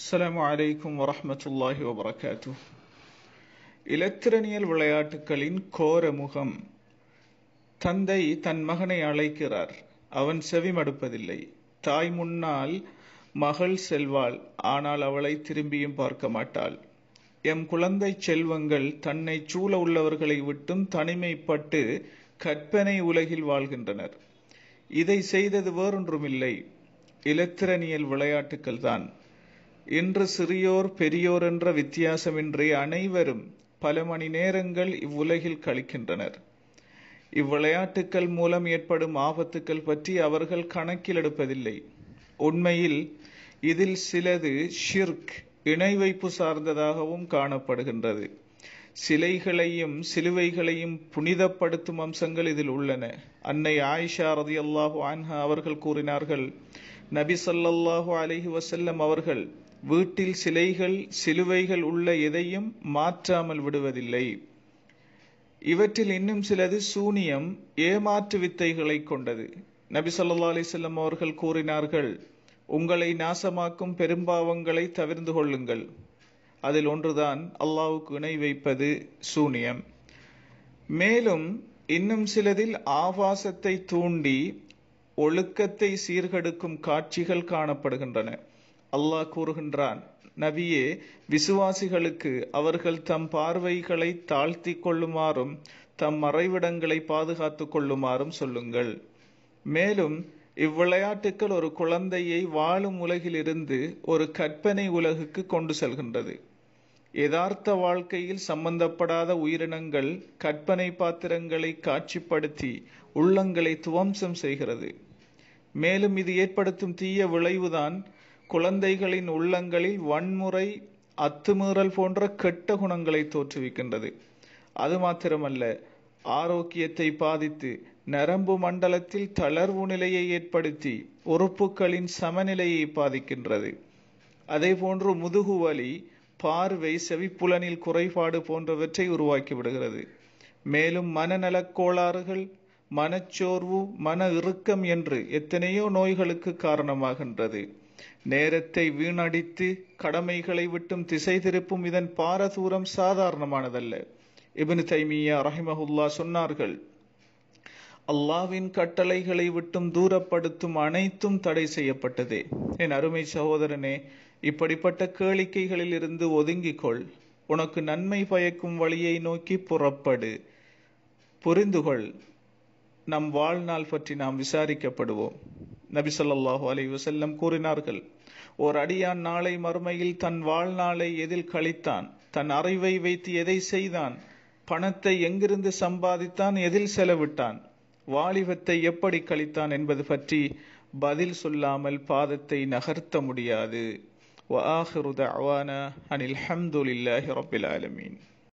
அஸ்லாம் வலைக்கும் வரமத்துல்லாஹி வபரகாத்து இலத்திரனியல் விளையாட்டுகளின் கோர முகம் தந்தை தன் மகனை அழைக்கிறார் அவன் செவிமடுப்பதில்லை தாய் முன்னால் மகள் செல்வாள் ஆனால் அவளை திரும்பியும் பார்க்க மாட்டாள் எம் குழந்தை செல்வங்கள் தன்னை சூழ உள்ளவர்களை விட்டும் தனிமைப்பட்டு கற்பனை உலகில் வாழ்கின்றனர் இதை செய்தது வேறொன்றுமில்லை இலத்திரனியல் விளையாட்டுக்கள் தான் இன்று சிறியோர் பெரியோர் என்ற வித்தியாசமின்றி அனைவரும் பல மணி நேரங்கள் இவ்வுலகில் கழிக்கின்றனர் இவ்விளையாட்டுக்கள் மூலம் ஏற்படும் ஆபத்துக்கள் பற்றி அவர்கள் கணக்கில் எடுப்பதில்லை உண்மையில் இதில் சிலது ஷிர்க் இணை வைப்பு சார்ந்ததாகவும் காணப்படுகின்றது சிலைகளையும் சிலுவைகளையும் புனிதப்படுத்தும் அம்சங்கள் இதில் உள்ளன அன்னை ஆயிஷா ரதி அல்லாஹு அன்ஹா அவர்கள் கூறினார்கள் நபி சல்லல்லாஹு அலஹி வசல்லம் அவர்கள் வீட்டில் சிலைகள் சிலுவைகள் உள்ள எதையும் மாற்றாமல் விடுவதில்லை இவற்றில் இன்னும் சிலது சூனியம் ஏமாற்று வித்தைகளை கொண்டது நபி சொல்லா அலிசல்லம் அவர்கள் கூறினார்கள் உங்களை நாசமாக்கும் பெரும்பாவங்களை தவிர்ந்து கொள்ளுங்கள் அதில் ஒன்றுதான் அல்லாவுக்கு இணை வைப்பது சூனியம் மேலும் இன்னும் சிலதில் ஆபாசத்தை தூண்டி ஒழுக்கத்தை சீர்கெடுக்கும் காட்சிகள் காணப்படுகின்றன அல்லாஹ் கூறுகின்றான் நபியே விசுவாசிகளுக்கு அவர்கள் தம் பார்வைகளை தாழ்த்தி கொள்ளுமாறும் தம் மறைவிடங்களை பாதுகாத்து கொள்ளுமாறும் சொல்லுங்கள் மேலும் இவ்விளையாட்டுக்கள் ஒரு குழந்தையை வாழும் உலகிலிருந்து ஒரு கற்பனை உலகுக்கு கொண்டு செல்கின்றது யதார்த்த வாழ்க்கையில் சம்பந்தப்படாத உயிரினங்கள் கற்பனை பாத்திரங்களை காட்சிப்படுத்தி உள்ளங்களை துவம்சம் செய்கிறது மேலும் இது ஏற்படுத்தும் தீய விளைவுதான் குழந்தைகளின் உள்ளங்களில் வன்முறை அத்துமீறல் போன்ற கெட்ட குணங்களை தோற்றுவிக்கின்றது அது மாத்திரமல்ல ஆரோக்கியத்தை பாதித்து நரம்பு மண்டலத்தில் தளர்வு நிலையை ஏற்படுத்தி உறுப்புகளின் சமநிலையை பாதிக்கின்றது அதே போன்று முதுகு வலி பார்வை செவிப்புலனில் குறைபாடு போன்றவற்றை உருவாக்கி விடுகிறது மேலும் மனநலக் கோளாறுகள் மனச்சோர்வு மன இறுக்கம் என்று எத்தனையோ நோய்களுக்கு காரணமாகின்றது நேரத்தை வீணடித்து கடமைகளை விட்டும் திசை திருப்பும் இதன் பாரதூரம் சாதாரணமானதல்ல இபின் தைமியா ரஹிமஹுல்லா சொன்னார்கள் அல்லாவின் கட்டளைகளை விட்டும் தூரப்படுத்தும் அனைத்தும் தடை செய்யப்பட்டது என் அருமை சகோதரனே இப்படிப்பட்ட கேளிக்கைகளில் இருந்து ஒதுங்கிக்கொள் உனக்கு நன்மை பயக்கும் வழியை நோக்கி புறப்படு புரிந்துகொள் நம் வாழ்நாள் பற்றி நாம் விசாரிக்கப்படுவோம் சொல்லாஹு அலி வசல்லம் கூறினார்கள் ஓர் அடியான் நாளை மறுமையில் தன் வாழ்நாளை எதில் கழித்தான் தன் அறிவை வைத்து எதை செய்தான் பணத்தை எங்கிருந்து சம்பாதித்தான் எதில் செலவிட்டான் வாலிபத்தை எப்படி கழித்தான் என்பது பற்றி பதில் சொல்லாமல் பாதத்தை நகர்த்த முடியாது وآخر دعوانا أن الحمد